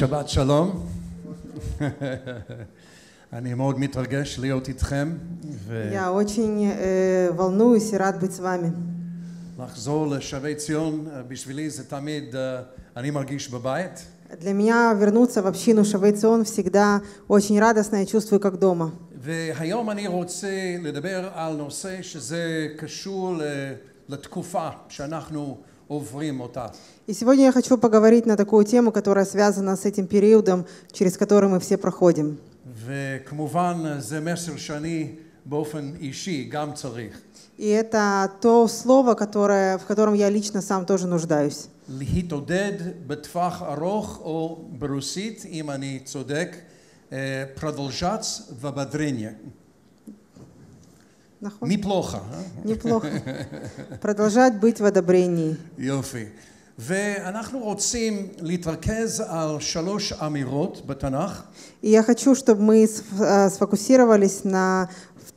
שבת שלום. אני מאוד מתרגש להיות איתכם. ו... Я очень э, волнуюсь и рад быть с вами. לחזור לשבי ציון, בשבילי זה תמיד, אני מרגיש בבית. Для меня вернуться в общину Шавей Цион всегда очень радостно и чувствую как дома. והיום אני רוצה לדבר על נושא שזה קשור לתקופה שאנחנו и сегодня я хочу поговорить на такую тему, которая связана с этим периодом, через который мы все проходим. Eh, И это то слово, которое, в котором я лично сам тоже нуждаюсь. Неплохо. מפלוחה. А? מפלוחה. продолжать быть в одобрении. יופי. ואנחנו Я хочу, чтобы мы э, сфокусировались на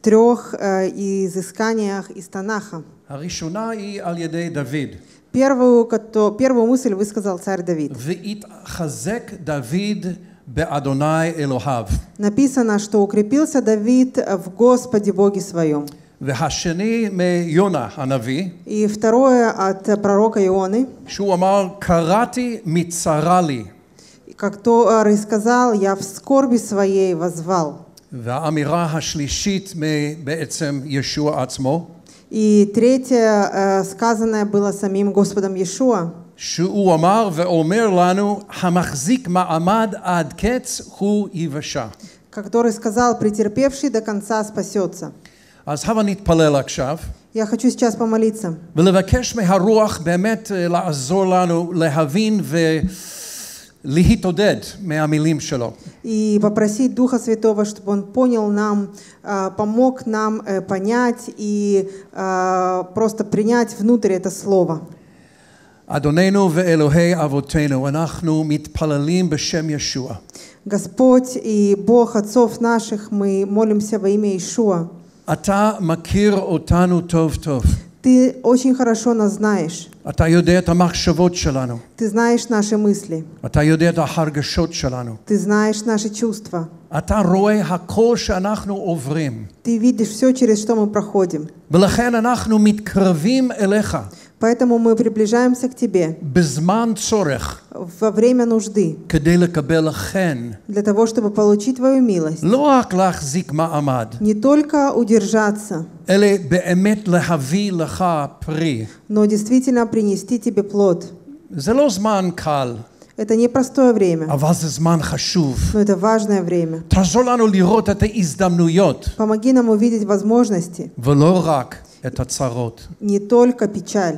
трех э, изысканиях из Танаха. Первую, היא על ידי דוד. Первую, мысль высказал царь Давид. Написано, что укрепился Давид в Господе Боге своем. והשני מיונה הנביא, שהוא אמר, קראתי מצרה לי. сказал, я в скорби своей возвал. והאמירה השלישית בעצם ישוע עצמו. И третье э, сказанное было самим Господом Иешуа. שהוא אמר ואומר לנו, המחזיק מעמד עד קץ הוא יבשה. который сказал, претерпевший до конца спасется. אז הבה נתפלל עכשיו. Я хочу сейчас помолиться. ולבקש מהרוח באמת לעזור לנו להבין ו... להתעודד מהמילים שלו. И попросить Духа Святого, чтобы Он понял нам, а, помог нам э, понять и а, просто принять внутрь это слово. אדוננו ואלוהי אבותינו, אנחנו מתפללים בשם ישוע. Господь и Бог отцов наших, мы молимся во имя Иешуа. אתה מכיר אותנו טוב טוב. Ты очень хорошо нас знаешь. אתה יודע את המחשבות שלנו. Ты знаешь наши мысли. אתה יודע את ההרגשות שלנו. Ты знаешь наши чувства. אתה רואה הכל שאנחנו עוברים. Ты видишь все, через что мы проходим. ולכן אנחנו מתקרבים אליך. Поэтому мы приближаемся к Тебе во время нужды для того, чтобы получить Твою милость. Не только удержаться, но действительно принести Тебе плод. Это непростое время. А но это важное время. Помоги нам увидеть возможности. Не только печаль.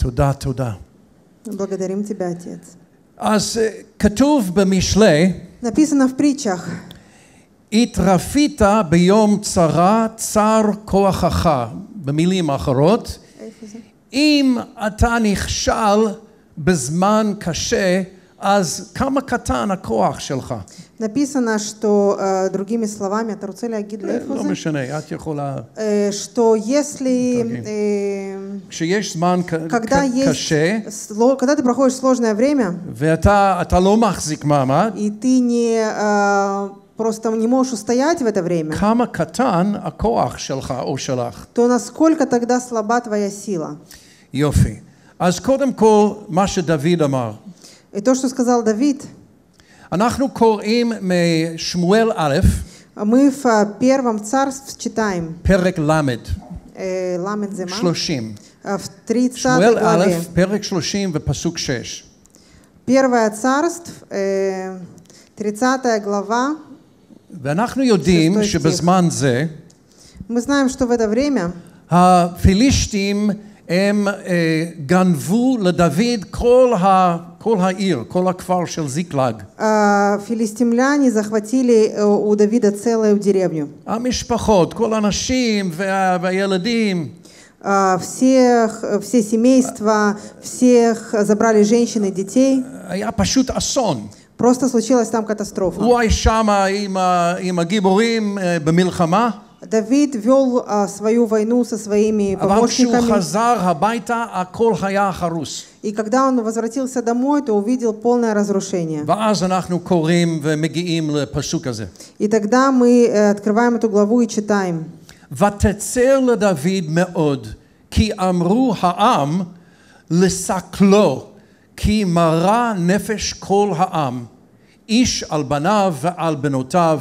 תודה, תודה. Благодарим тебя, Отец. אז אה, כתוב במשלי, написано в притчах, התרפית ביום צרה, צר כוחך. במילים אחרות, אם אתה נכשל בזמן קשה, אז כמה קטן הכוח שלך. Написано, что, э, другими словами, התרוצה להגיד לאיפה זה? что если... כשיש זמן קשה... когда ты проходишь сложное время... и ты не э, просто не можешь устоять в это время, а то насколько тогда слаба твоя сила? Йофи. И то, что сказал Давид, אנחנו קוראים משמואל א', мы в первом царстве читаем. פרק ל', ל' זה מה? 30. в 30 שמואל א', главе. פרק 30 ופסוק 6. Первое царство, 30 э, глава. ואנחנו יודעים שסטוי שבזמן זה Мы знаем, что в это время הפילישתים הם אה, גנבו לדוד כל ה... А, филистимляне захватили э, у Давида целую деревню. А а, всех, все семейства, всех забрали женщин и детей. Просто случилась там катастрофа. Уай шама гиборим э, бемилхама. דוד вел свою войну со своими אבל כשהוא חזר הביתה, הכל היה חרוס. И когда он возвратился домой, то увидел полное разрушение. ואז אנחנו קוראים ומגיעים לפסוק הזה. И тогда мы э, открываем эту главу и ותצר לדוד מאוד, כי אמרו העם לסקלו, כי מרה נפש כל העם, איש על בניו ועל בנותיו.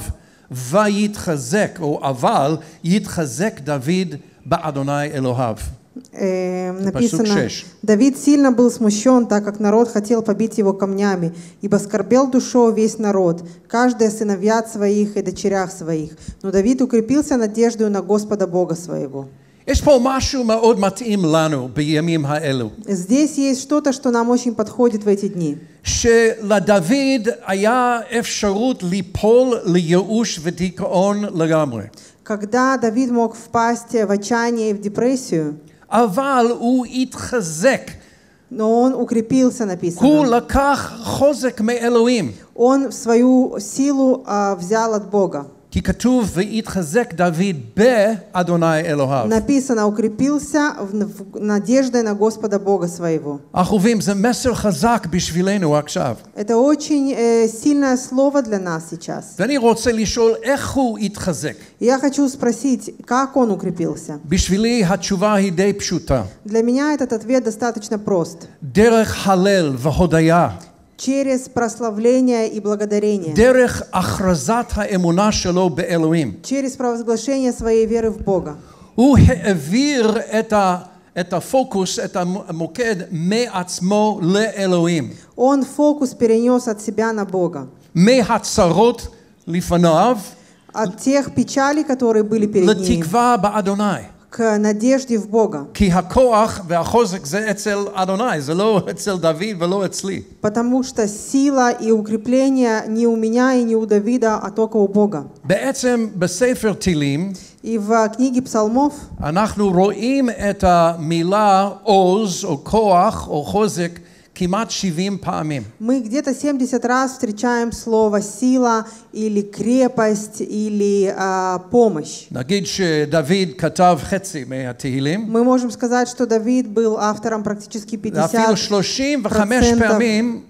ויתחזק, או אבל יתחזק דוד באדוני אלוהיו. Эм, написано, Давид сильно был смущен, так как народ хотел побить его камнями, ибо скорбел душою весь народ, каждый сыновья своих и дочерях своих. Но Давид укрепился надеждою на Господа Бога своего. Здесь есть что-то, что нам очень подходит в эти дни. Когда Давид мог впасть в отчаяние и в депрессию, Но он укрепился, написано. Он свою силу а, взял от Бога. Написано, укрепился в надеждой на Господа Бога своего. Это очень э, сильное слово для нас сейчас. Я хочу спросить, как он укрепился. Для меня этот ответ достаточно прост. דרך הלל והודיה через прославление и благодарение. Через провозглашение своей веры в Бога. הוא это את ה... את הפוקוס, את המוקד, מעצמו לאלוהים. Он фокус перенес от себя на Бога. מהצרות לפניו. От тех печалей, которые были перед ним к надежде в Бога. Потому что сила и укрепление не у меня и не у Давида, а только у Бога. И в книге псалмов אנחנו רואים את המילה עוז או כוח או חוזק мы где-то 70 раз встречаем слово сила или крепость или uh, помощь. Мы можем сказать, что Давид был автором практически 50 אפילו 35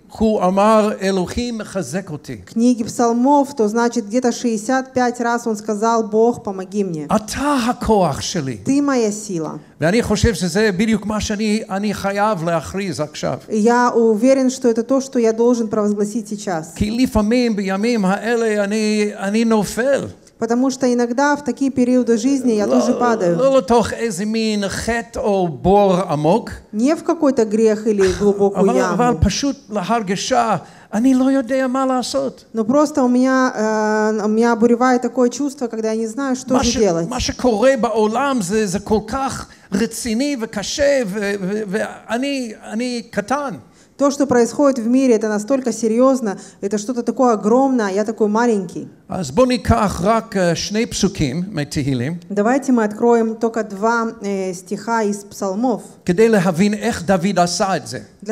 Книги псалмов, то значит где-то 65 раз он сказал, Бог, помоги мне. Ты моя сила. ואני Я уверен, что это то, что я должен провозгласить сейчас. Потому что иногда в такие периоды жизни я тоже падаю. Не в какой-то грех или а, глубокую а яму. Но просто у меня, э, у меня обуревает такое чувство, когда я не знаю, что же делать. То, что происходит в мире, это настолько серьезно, это что-то такое огромное, а я такой маленький. Давайте мы откроем только два э, стиха из псалмов. Для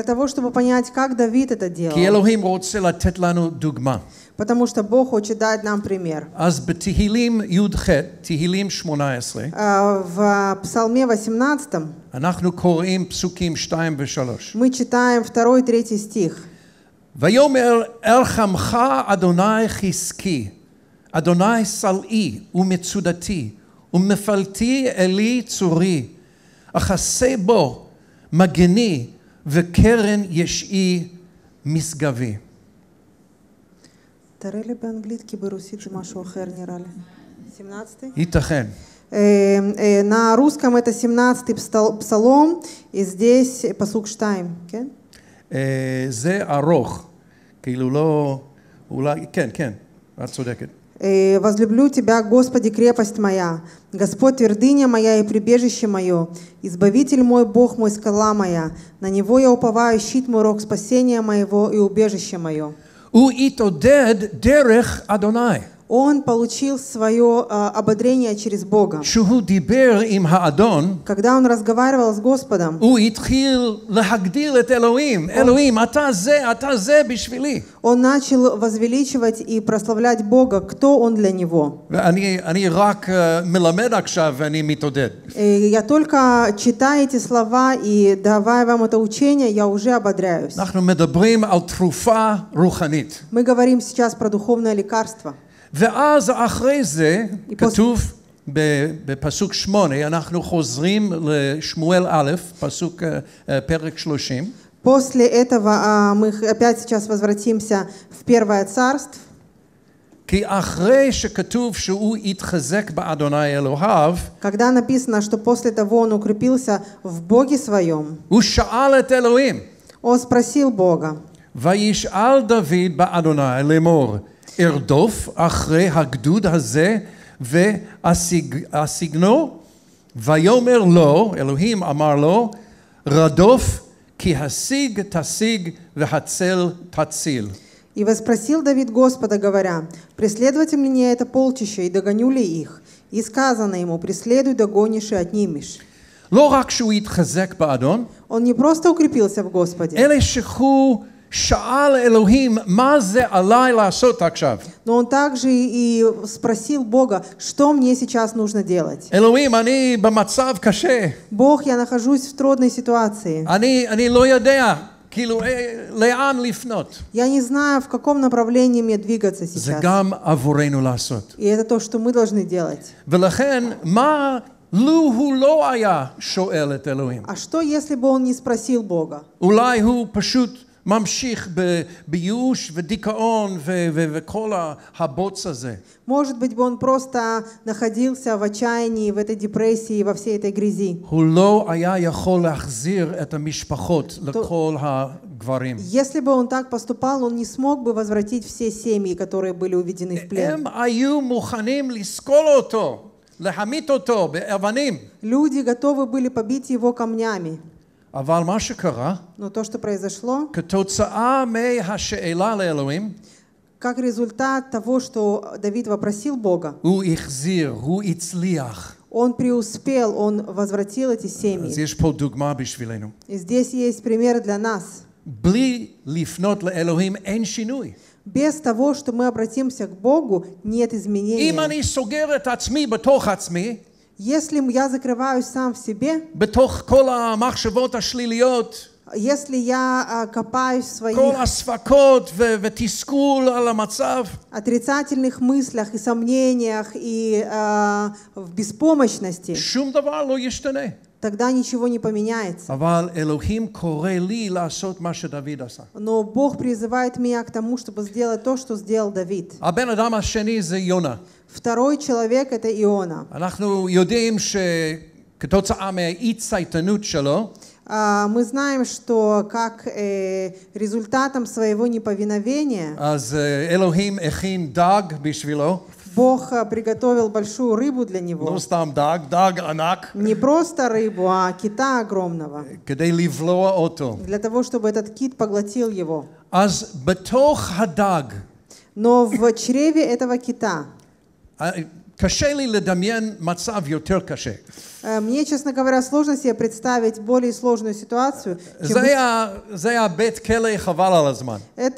того, чтобы понять, как Давид это делал. потому что Бог хочет дать нам пример. אז בתהילים י"ח, תהילים 18, в Псалме 18 אנחנו קוראים פסוקים 2 ו-3. мы читаем 2 и 3 стих. ויאמר ארחמך אדוני חזקי, אדוני סלעי ומצודתי, ומפלתי אלי צורי, אכסה בו מגני וקרן ישעי משגבי. תראה לי באנגלית, כי ברוסית זה משהו אחר נראה לי. На русском это 17-й псалом, и здесь посук штайм, כן? זה ארוך, כאילו לא, Кен, כן, כן, את Возлюблю Тебя, Господи, крепость моя, Господь твердыня моя и прибежище мое, Избавитель мой, Бог мой, скала моя, на Него я уповаю, щит мой, рог спасения моего и убежище мое. הוא התעודד דרך אדוני. он получил свое а, ободрение через Бога. Когда он разговаривал с Господом, он начал возвеличивать и прославлять Бога, кто он для него. А, и я только читаю эти слова и давая вам это учение, я уже ободряюсь. Мы говорим сейчас про духовное лекарство. ואז אחרי זה, כתוב בפסוק שמונה, אנחנו חוזרים לשמואל א', פסוק, פרק שלושים. После этого мы опять сейчас возвратимся в Первое Царство. כי אחרי שכתוב שהוא התחזק באדוני אלוהיו, когда написано, что после того он укрепился в Боге своем, הוא שאל את אלוהים, он спросил Бога, וישאל דוד באדוני לאמור, ארדוף אחרי הגדוד הזה ואשיגנו? ויאמר לו, אלוהים אמר לו, רדוף כי השיג תשיג והצל תציל. И воспросил Давид Господа, говоря, «Преследователь мне это полчище, и догоню ли их?» И сказано ему, «Преследуй, догонишь и отнимешь». он не просто укрепился в Господе, אלה שאל אלוהים, מה זה עליי Но он также и спросил Бога, что мне сейчас нужно делать? Элоим, они бамацав каше. Бог, я нахожусь в трудной ситуации. Они, они ло ядея, כאילו, לאן לפנות? Я не знаю, в каком направлении мне двигаться сейчас. זה גם עבורנו И это то, что мы должны делать. ולכן, מה לו הוא לא היה А что, если бы он не спросил Бога? אולי הוא ממשיך בייאוש ודיכאון וכל הבוץ הזה. Может быть, он просто находился в отчаянии, в этой депрессии, во всей этой грязи. Если бы он так поступал, он не смог бы возвратить все семьи, которые были уведены в плен. Люди готовы были побить его камнями. Но то, что произошло, как результат того, что Давид вопросил Бога, Он преуспел, он возвратил эти семьи. אז יש פה И здесь есть пример для нас. Без того, что мы обратимся к Богу, нет изменений если я закрываюсь сам в себе, если я а, копаюсь в своих отрицательных мыслях и сомнениях и а, в беспомощности, тогда ничего не поменяется. Но Бог призывает меня к тому, чтобы сделать то, что сделал Давид. Второй человек это Иона. А, мы знаем, что как э, результатом своего неповиновения э, Бог э, приготовил большую рыбу для него. Ну סתם даг даг анак. Не просто рыбу, а кита огромного. כדי לבלוע אותו. Для того, чтобы этот кит поглотил его. Аз בתוך хадаг. Но в чреве этого кита. А, Э, мне, честно говоря, сложно себе представить более сложную ситуацию. Это э,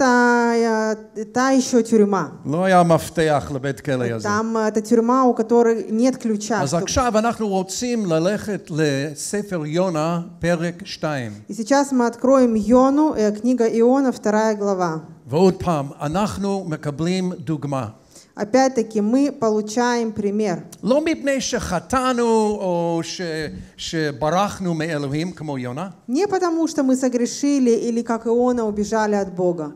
та еще тюрьма. Ну, Там э, это тюрьма, у которой нет ключа. А И сейчас мы откроем Йону, книга Иона, вторая глава. ועוד פעם, אנחנו מקבלים דוגמה опять-таки мы получаем пример. Не потому, что мы согрешили или как Иона убежали от Бога.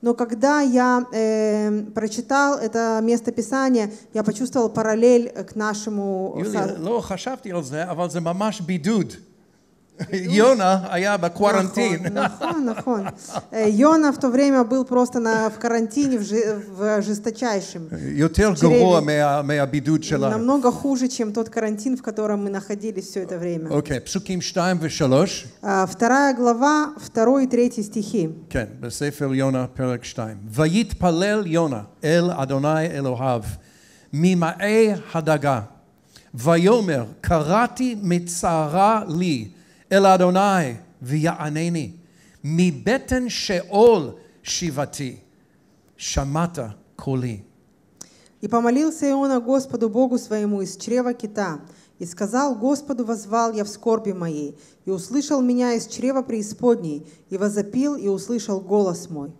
Но когда я э, прочитал это место Писания, я почувствовал параллель к нашему... Э, Юлия, Йона, а я на карантин. Нахон, нахон. Йона в то время был просто на, в карантине, в, жи, в жесточайшем. Намного хуже, чем тот карантин, в котором мы находились все это время. Окей, פסוקים 2 ו-3. Вторая глава, 2 и 3 стихи. כן, בספר יונה, פרק 2. ויתפלל יונה אל אדוני אלוהיו ממעי הדגה, ויאמר, קראתי מצרה לי. אל אדוני ויענני. מבטן שאול שיבתי. שמעת קולי. И помолился Иона Господу Богу своему из чрева кита, и сказал, Господу возвал я в скорби моей, и услышал меня из чрева преисподней, и возопил, и услышал голос мой.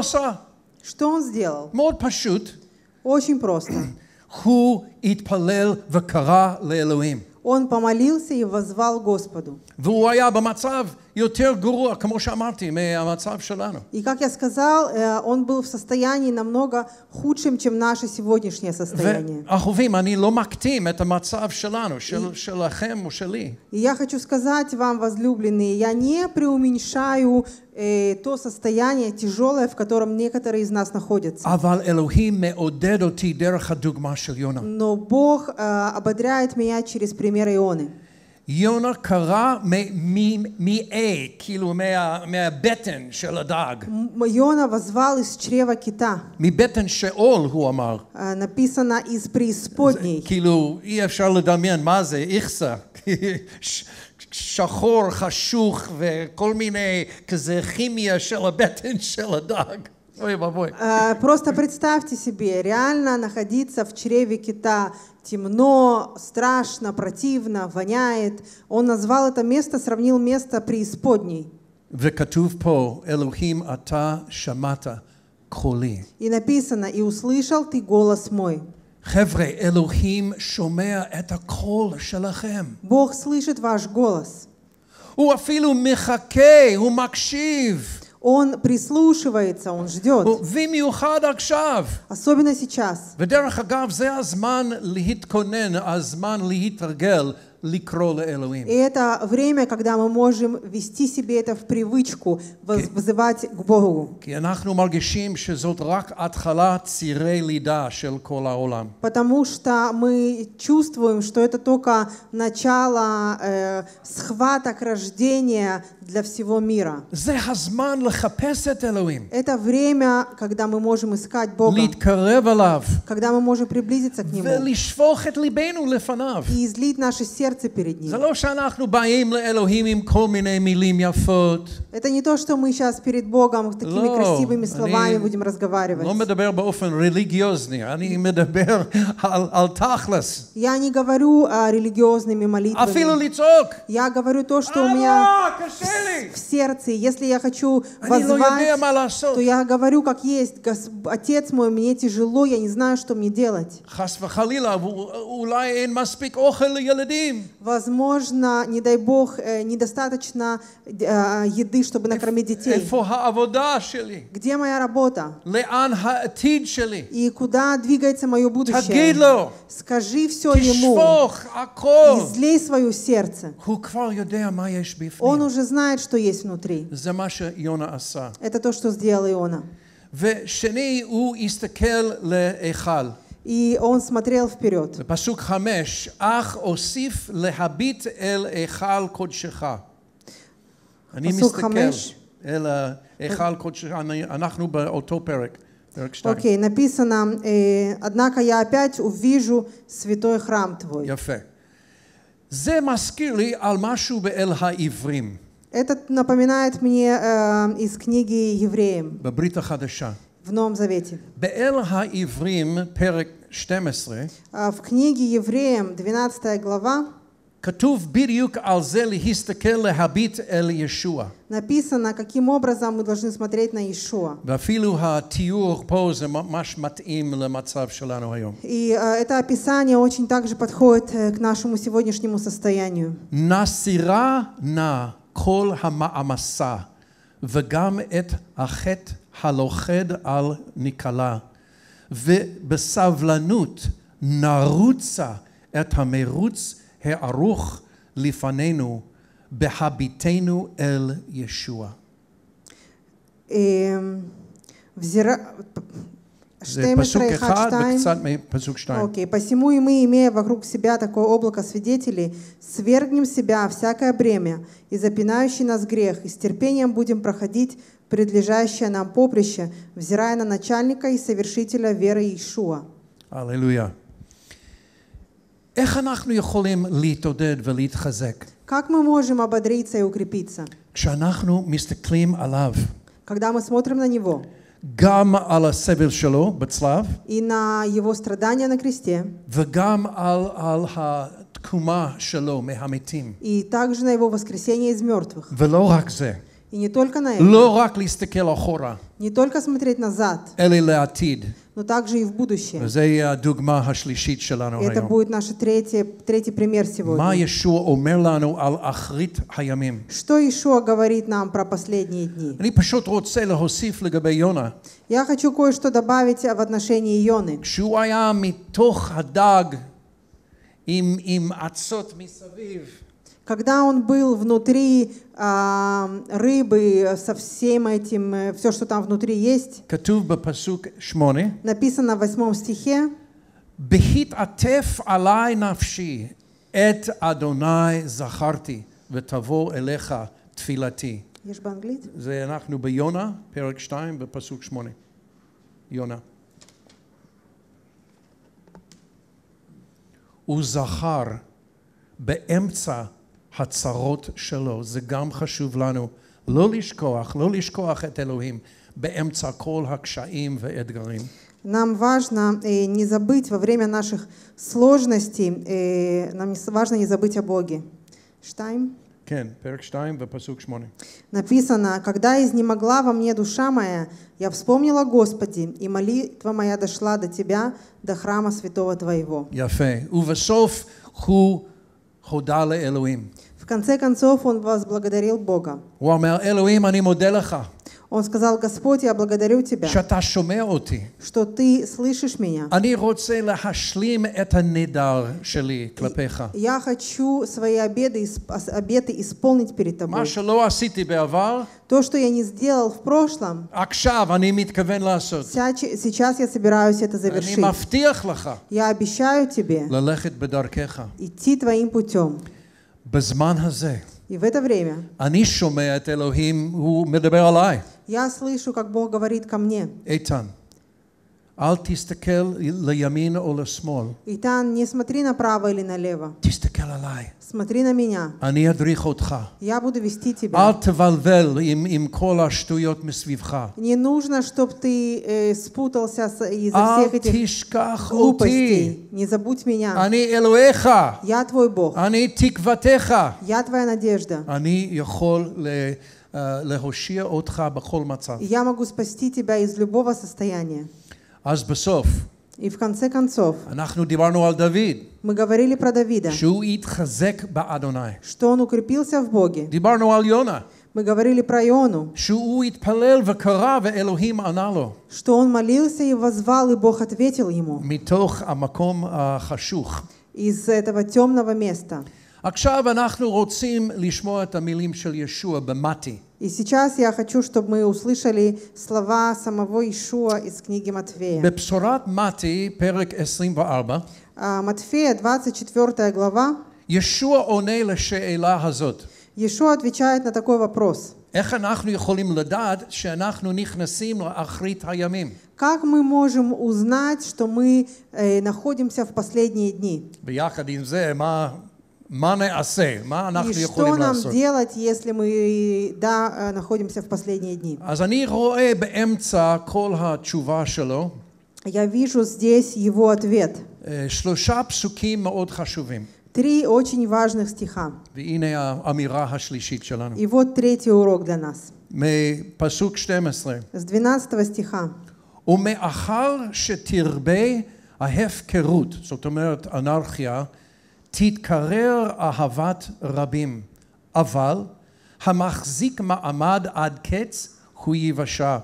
Что он сделал? Очень просто. הוא התפלל וקרא לאלוהים. Он помолился и возвал Господу. И как я сказал, э, он был в состоянии намного худшим, чем наше сегодняшнее состояние. ואהובים, אני לא מקטים את המצב שלנו, של, И я хочу сказать вам, возлюбленные, я не преуменьшаю э, то состояние тяжелое, в котором некоторые из нас находятся. Но Бог э, ободряет меня через пример Ионы. יונה קרא מ-A, כאילו מהבטן של הדג. יונה וזבל из чрева кита. מבטן שאול, הוא אמר. написано из преисподней. כאילו, אי אפשר לדמיין מה זה, איכסה. שחור, חשוך וכל מיני כזה כימיה של הבטן של הדג. Ой, бабой. А, просто представьте себе, реально находиться в чреве кита темно, страшно, противно, воняет. Он назвал это место, сравнил место преисподней. И написано, и услышал ты голос мой. חבר'ה, אלוהים שומע את הקול שלכם. Бог слышит ваш голос. הוא אפילו מחכה, הוא מקשיב. Он прислушивается, он ждет. ובמיוחד עכשיו. Особенно сейчас. ודרך אגב, זה הזמן להתכונן, הזמן להתרגל и это время, когда мы можем вести себе это в привычку, вызывать к Богу. Потому что мы чувствуем, что это только начало э, схваток рождения для всего мира. Это время, когда мы можем искать Бога, когда мы можем приблизиться к Нему и излить наше сердце сердце перед Ним. Это не то, что мы сейчас перед Богом такими красивыми словами будем разговаривать. Я не говорю о религиозными молитвами. А я говорю то, что у меня в, сердце. Если я хочу ну, воззвать, то я говорю как есть. Отец мой, мне тяжело, я не знаю, что мне делать. חס וחלילה, אולי אין מספיק אוכל לילדים. Возможно, не дай бог, э, недостаточно э, еды, чтобы накормить детей. Где моя работа? И куда двигается мое будущее? Скажи все ему. Излей свое сердце. Он уже знает, что есть внутри. Это то, что сделал Иона. ושני, הוא הסתכל להיכל. И он смотрел вперед. פסוק חמש, אך אוסיף להביט אל היכל קודשך. אני מסתכל אל היכל קודשך, אנחנו באותו פרק. Окей, okay, написано, однако я опять увижу святой храм твой. יפה. זה מזכיר לי על משהו באל העברים. Это напоминает мне э, из книги Евреям. בברית החדשה. В Новом Завете. באל העברים, פרק 12, а, в книге Евреям 12 глава написано, каким образом мы должны смотреть на Иешуа. ואפילו התיאור И а, это описание очень также подходит э, к нашему сегодняшнему состоянию. נסירה נא כל המעמסה וגם את החטא הלוכד על ניקלה. ובסבלנות נרוצה את המרוץ הערוך לפנינו בהביטנו אל ישוע. זה פסוק אחד וקצת מפסוק שתיים. אוקיי, посему и мы, имея вокруг себя такое облако свидетелей, свергнем себя всякое бремя и запинающий нас грех, и с терпением будем проходить предлежащее нам поприще, взирая на начальника и совершителя веры Иешуа. Аллилуйя. Как мы можем ободриться и укрепиться? Когда мы смотрим на него. גם על הסבל שלו בצלב. И на его страдания на кресте. וגם על, על התקומה שלו מהמתים. И также на его воскресение из мертвых. ולא רק זה. И не только на это. Не только смотреть назад, но также и в будущее. Это будет наш третий, третий пример сегодня. Что Ишуа говорит нам про последние дни? Я хочу кое-что добавить а, в отношении Йоны. עם, עם עצות מסביב. Когда он был внутри э, рыбы со всем этим, все, что там внутри есть, написано в восьмом стихе, בהתעטף עלי נפשי את אדוני זכרתי ותבוא אליך תפילתי. יש באנגלית? זה אנחנו ביונה, פרק 2 בפסוק 8. יונה. הוא זכר באמצע הצרות שלו. זה גם חשוב לנו לא לשכוח, לא לשכוח את אלוהים באמצע כל הקשיים והאתגרים. Нам важно э, не забыть во время наших сложностей, э, нам важно не забыть о Боге. Штайм? Кен. פרק 2 ופסוק 8. Написано, когда изнемогла во мне душа моя, я вспомнила Господи, и молитва моя дошла до Тебя, до храма святого Твоего. יפה. ובסוף הוא הודה לאלוהים конце концов он возблагодарил Бога. Он сказал, Господь, я благодарю Тебя, что Ты слышишь меня. Я хочу свои обеды, обеты исполнить перед Тобой. то, что я не сделал в прошлом, Сейчас я собираюсь это завершить. Я обещаю Тебе идти Твоим путем. בזמן הזה, אני שומע את אלוהים, הוא מדבר עליי. Я слышу, как Бог говорит ко мне. Эйтан. אל תסתכל לימין או לשמאל. Итан, не смотри направо или налево. תסתכל עליי. Смотри на меня. אני אדריך אותך. Я буду вести тебя. אל תבלבל עם, עם כל השטויות מסביבך. Не нужно, чтобы ты э, спутался из-за всех этих глупостей. Не забудь меня. אני אלוהיך. Я твой Бог. אני תקוותך. Я твоя надежда. אני יכול ל... להושיע אותך בכל מצב. Я могу спасти тебя из любого состояния. אז בסוף. И в конце концов, אנחנו דיברנו על דוד. Мы говорили про Давида. שהוא התחזק באדוני. Что он укрепился в Боге. דיברנו על יונה. Мы говорили про Иону. Что он молился и возвал, и Бог ответил ему. Из этого темного места. עכשיו אנחנו רוצים לשמוע את המילים של ישוע במתי. И сейчас я хочу, чтобы мы услышали слова самого Ишуа из книги Матфея. בבשורת מתי, פרק 24, Матфея, 24 глава. ישוע עונה לשאלה הזאת. ישוע отвечает на такой вопрос. איך אנחנו יכולים לדעת שאנחנו נכנסים לאחרית הימים? Как мы можем узнать, что мы э, находимся в последние дни? מה נעשה? מה אנחנו יכולים לעשות? делать, если мы да, э, находимся в последние дни? אז אני רואה באמצע כל התשובה שלו. Я вижу здесь его ответ. Э, שלושה פסוקים מאוד חשובים. Три очень важных стиха. והנה האמירה השלישית שלנו. И вот третий урок для нас. מפסוק 12. С 12 стиха. ומאחר שתרבה ההפקרות, זאת אומרת אנרכיה, תתקרר אהבת רבים, אבל המחזיק מעמד עד קץ הוא יבשע.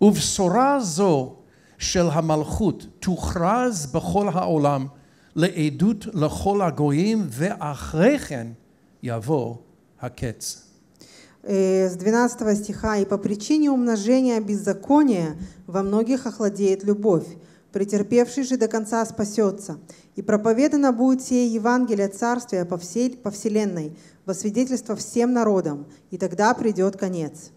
ובשורה זו של המלכות תוכרז בכל העולם לעדות לכל הגויים, ואחרי כן יבוא הקץ. Э, с 12 стиха «И по причине умножения беззакония во многих охладеет любовь, претерпевший же до конца спасется. И проповедано будет сие Евангелие Царствия по, всей, по вселенной, во свидетельство всем народам, и тогда придет конец».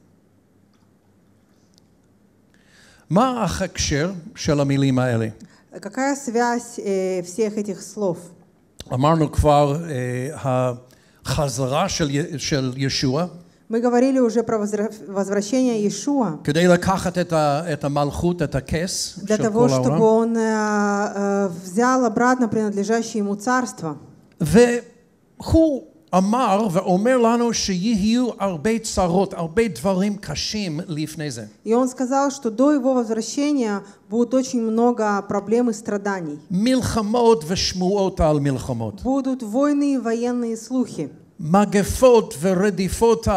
Какая связь э, всех этих слов? אמרנו כבר, э, ха החזרה шел של ישוע. Мы говорили уже про возвращение Иешуа. Для того, чтобы он э, э, взял обратно принадлежащее ему царство. אמר ואומר לנו שיהיו הרבה צרות, הרבה דברים קשים לפני זה. יון сказал, что до его возвращения будет очень много проблем и страданий. מלחמות ושמועות על מלחמות. будут войны и военные слухи. מגפות ורדיפות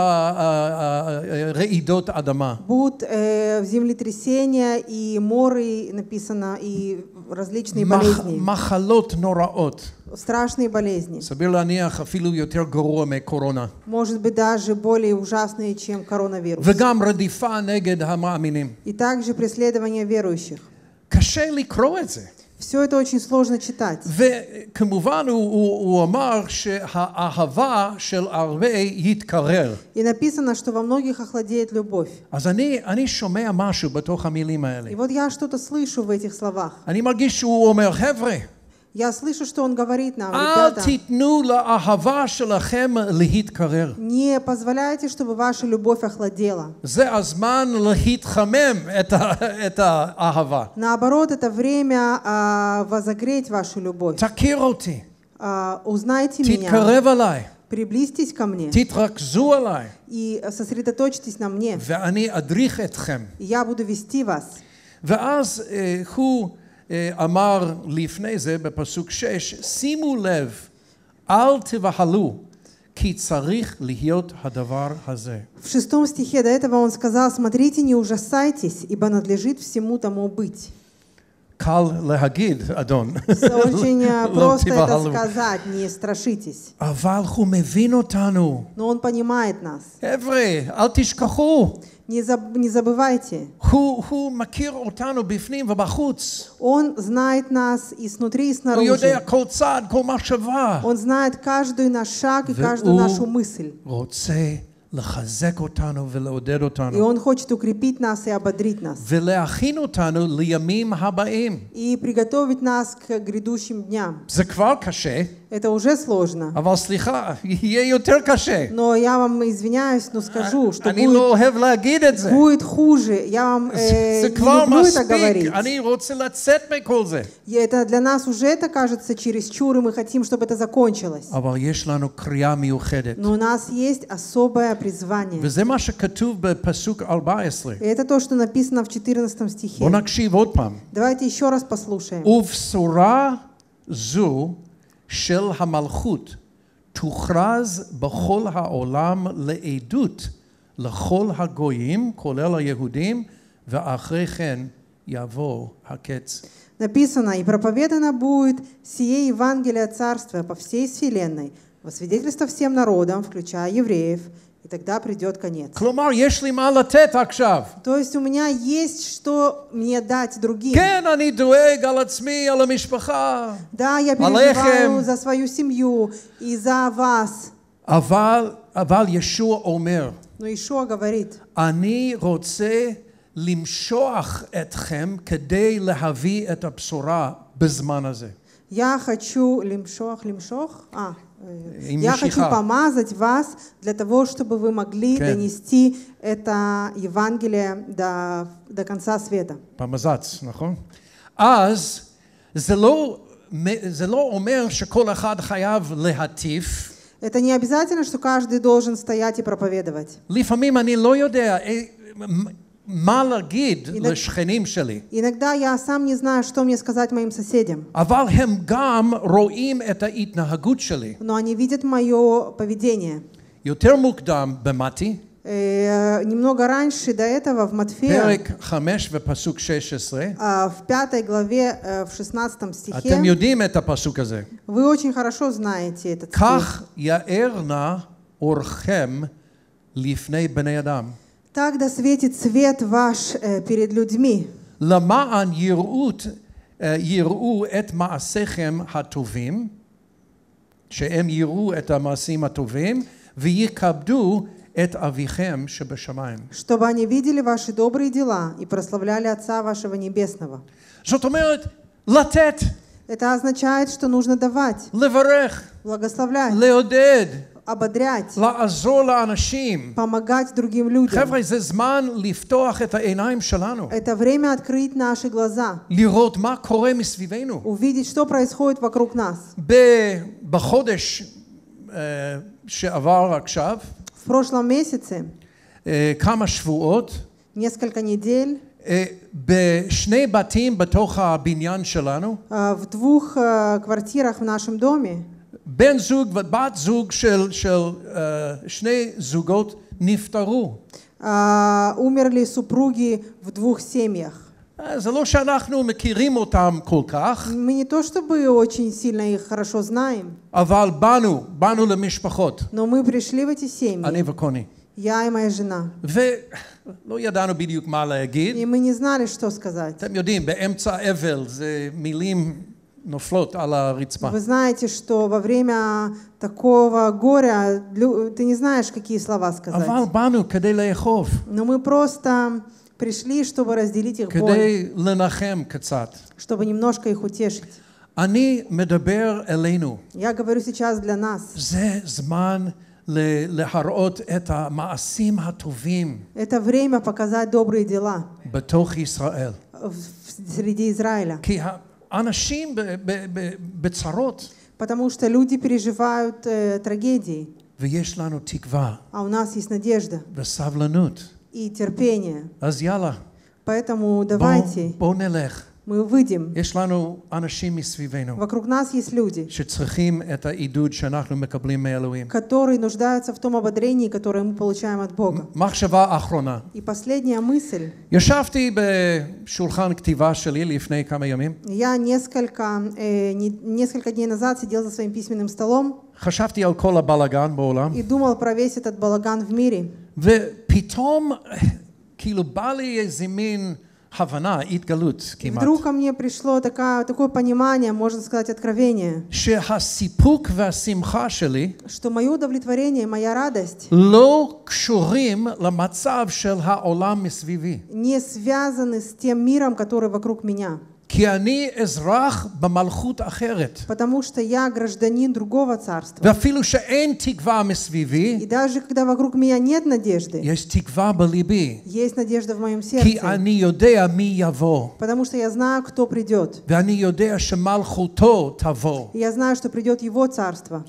רעידות אדמה. Будут э, землетрясения и моры, написано, и различные болезни. מחלות נוראות. Страшные болезни. סביר להניח אפילו יותר גרוע מקורונה. Может быть даже более ужасные, чем коронавирус. И также преследование верующих. קשה לקרוא все это очень сложно читать. וכמובן הוא, הוא, הוא אמר שהאהבה של הרבה יתקרר. И написано, что во многих охладеет любовь. אז אני, אני שומע משהו בתוך המילים האלה. И вот я что-то слышу в этих словах. אני מרגיש שהוא אומר, חבר'ה, я слышу, что он говорит нам, ребята, не позволяйте, чтобы ваша любовь охладела. Это это ахава. Наоборот, это время а, возогреть вашу любовь. А, узнайте меня. Приблизьтесь ко мне. И сосредоточьтесь на мне. Я буду вести вас. ואז הוא אה, אמר לפני זה בפסוק שש שימו לב, אל תבהלו, כי צריך להיות הדבר הזה. В шестом стихе до этого он сказал, смотрите, не ужасайтесь, ибо надлежит всему тому быть. קל להגיד, אדון. לא תיבהלו. אבל הוא מבין אותנו. חבר'ה, אל תשכחו. Не, забывайте. Он знает нас и снутри, и снаружи. Он знает каждый наш шаг и каждую нашу мысль. И он хочет укрепить нас и ободрить нас. И приготовить нас к грядущим дням. Это уже сложно. А но я вам извиняюсь, но скажу, а, что будет, будет хуже. Я вам э, не люблю это говорить. Это для нас уже это кажется чересчур, и мы хотим, чтобы это закончилось. А но у нас есть особое призвание. это то, что написано в 14 стихе. Давайте еще раз послушаем. של המלכות תוכרז בכל העולם לעדות לכל הגויים, כולל היהודים, ואחרי כן יבוא הקץ. Написано, и проповедано будет сие Евангелие Царства по всей вселенной, во свидетельство всем народам, включая евреев, И тогда придет конец. То есть у меня есть что мне дать другим. Да, я переживаю за свою семью и за вас. אבל, Но Ишуа говорит, они Я хочу лимшох, лимшох, а, Э, я хочу помазать вас для того, чтобы вы могли כן. донести это Евангелие до, до конца света. помазать, נכון? Аз זה לא, זה לא אומר Это не обязательно, что каждый должен стоять и проповедовать. מה להגיד иногда, לשכנים иногда я сам не знаю, что мне сказать моим соседям. אבל הם גם רואים את ההתנהגות שלי. но они видят мое поведение. יותר מוקדם במתי. Э, немного раньше до этого в Матфея, а, в пятой главе, э, в шестнадцатом стихе, Вы очень хорошо знаете этот стих. Так да светит свет ваш э, перед людьми. Ламаан Ерут Еру эт маасехем хатувим, шеем Еру эт амасим хатувим, виекабду эт авихем шебешамаем. Чтобы они видели ваши добрые дела и прославляли Отца вашего Небесного. Что אומרת, латет. Это означает, что нужно давать. Леверех. Благословлять. Леодед ободрять, помогать другим людям. Это время открыть наши глаза, увидеть, что происходит вокруг нас. В прошлом месяце несколько недель, בשני בתים בתוך הבניין שלנו, э, в двух э, квартирах в нашем доме, בן זוג ובת זוג של, של uh, שני זוגות נפטרו. умерли супруги в двух семьях. זה לא שאנחנו מכירים אותם כל כך. Мы не то чтобы очень сильно их хорошо знаем. אבל באנו, באנו למשפחות. Но мы пришли в эти семьи. אני וקוני. Я и моя жена. ולא ידענו בדיוק מה להגיד. И мы не знали, что сказать. אתם יודעים, באמצע אבל זה מילים... Вы знаете, что во время такого горя ты не знаешь, какие слова сказать. Но мы просто пришли, чтобы разделить их боль, чтобы немножко их утешить. Я говорю сейчас для нас. להראות את המעשים הטובים. Это время показать добрые дела. בתוך ישראל. Израиля. כי Потому что люди переживают э, трагедии. А у нас есть надежда. И терпение. Поэтому давайте. בוא, בוא мы выйдем. Вокруг нас есть люди, которые нуждаются в том ободрении, которое мы получаем от Бога. И последняя мысль. Я несколько, э, не, несколько дней назад сидел за своим письменным столом и думал про весь этот балаган в мире. ופתאום, כאילו בא לי הבנה, התגלות כמעט. вдруг ко мне пришло такое, такое понимание, можно сказать, откровение. שהסיפוק что мое удовлетворение, моя радость, не связаны с тем миром, который вокруг меня. Потому что я гражданин другого царства. И даже когда вокруг меня нет надежды, есть Есть надежда в моем сердце. Потому что я знаю, кто придет. И я знаю, что придет его царство.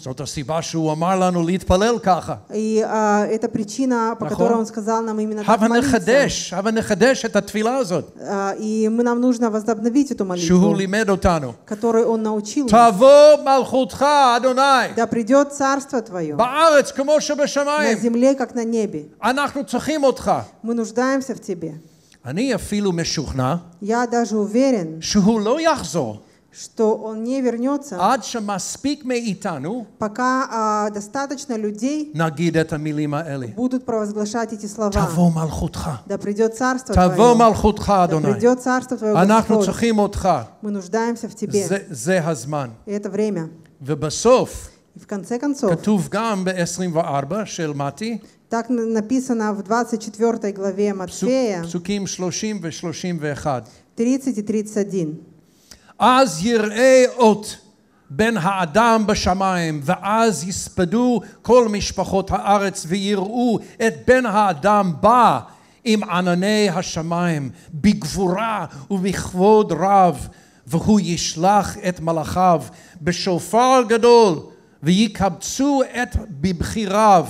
И а, это причина, по которой он сказал нам именно так молиться. А, и мы, нам нужно возобновить эту молитву, которую Он научил нас. Да придет Царство Твое на земле, как на небе. Мы нуждаемся в Тебе. Я даже уверен, что он не вернется, пока а, достаточно людей будут провозглашать эти слова. Да придет царство תבוא твое. Да придет царство твое, Мы нуждаемся в тебе. זה, זה И это время. ובסוף, и в конце концов, כתוב גם ב-24 של מתי, Так написано в 24 главе Матфея, פסוקים 30 ו-31. 30 и 31. אז יראה אות בין האדם בשמיים, ואז יספדו כל משפחות הארץ ויראו את בן האדם בא עם ענני השמיים, בגבורה ובכבוד רב, והוא ישלח את מלאכיו בשופר גדול, ויקבצו את בבחיריו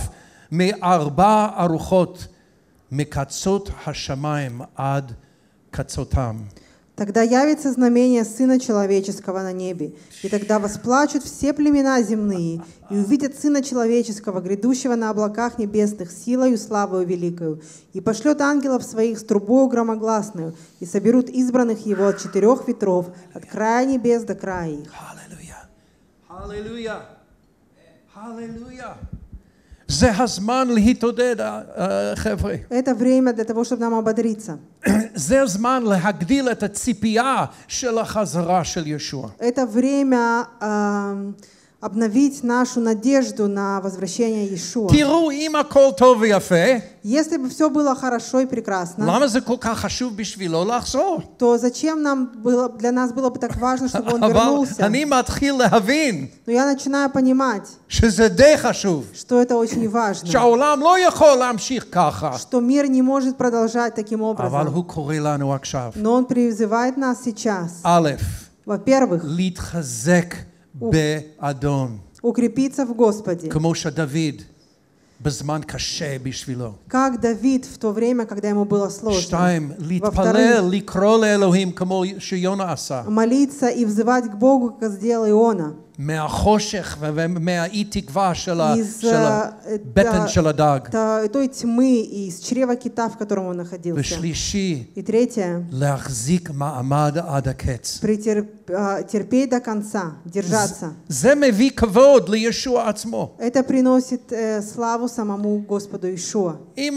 מארבע ארוחות, מקצות השמיים עד קצותם. Тогда явится знамение Сына Человеческого на небе, и тогда восплачут все племена земные, и увидят Сына Человеческого, грядущего на облаках небесных, силою славою великою, и пошлет ангелов своих с трубою громогласную, и соберут избранных его от четырех ветров, от края небес до края их. Аллилуйя! Аллилуйя! Аллилуйя! Eh, Это время для того, чтобы нам ободриться. Это время обновить нашу надежду на возвращение Иешуа. если бы все было хорошо и прекрасно, то зачем нам было, для нас было бы так важно, чтобы он вернулся? но я начинаю понимать, что это очень важно, что мир не может продолжать таким образом, но он призывает нас сейчас, во-первых, укрепиться в Господе. כמו שדוד בזמן קשה בשבילו. как Давид в то время, когда ему было сложно. שתיים, להתפלל, молиться и взывать к Богу, как сделал Иона из ומהאי תקווה של, ה, של הבטן э, та, той тьмы и из чрева кита, в котором он находился. ושלישי, и третье, להחזיק а, терпеть до конца, держаться. זה Это приносит э, славу самому Господу Иешуа. Если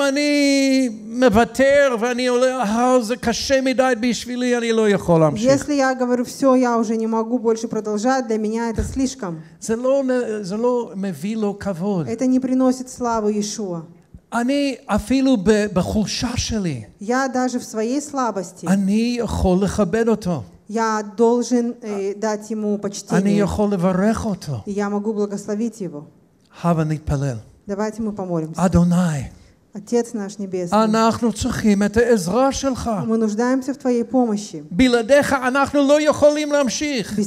я говорю, все, я уже не могу больше продолжать, для меня это слишком. Это не приносит славу Иешуа. אני אפילו בחולשה שלי, я даже в своей слабости, אני יכול לכבד אותו. Я должен э, дать ему почтение. אני יכול לברך אותו. Я могу благословить его. הבה נתפלל. Давайте мы помолимся. אדוני. Отец наш Небесный. Мы нуждаемся в Твоей помощи. Без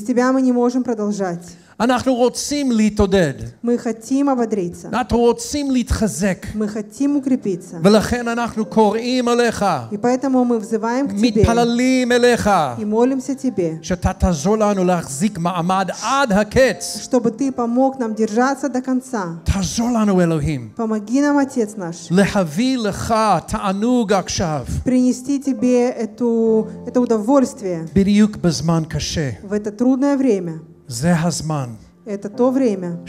Тебя мы не можем продолжать. אנחנו רוצים להתעודד. Мы хотим ободриться. אנחנו רוצים להתחזק. хотим укрепиться. ולכן אנחנו קוראים אליך. И поэтому мы взываем к тебе. מתפללים אליך. И молимся тебе. שאתה תעזור לנו להחזיק מעמד עד הקץ. Чтобы ты помог нам держаться до конца. תעזור לנו אלוהים. Помоги нам, Отец наш. להביא לך תענוג עכשיו. Принести тебе это удовольствие. בדיוק בזמן קשה. В это трудное время. Это то время,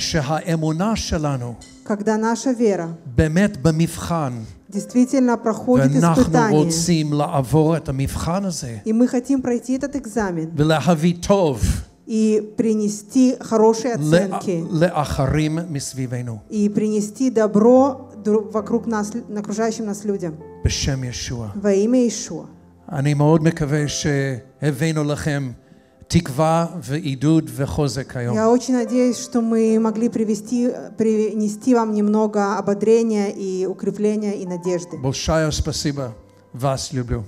когда наша вера действительно проходит испытание. И мы хотим пройти этот экзамен и принести хорошие оценки и принести добро вокруг нас, окружающим нас людям. Во имя Ишуа. אני מאוד מקווה שהבאנו לכם תקווה ועידוד וחוזק היום. Я очень надеюсь, что мы могли привести, принести вам немного ободрения и укрепления и надежды. Большое спасибо. Вас люблю.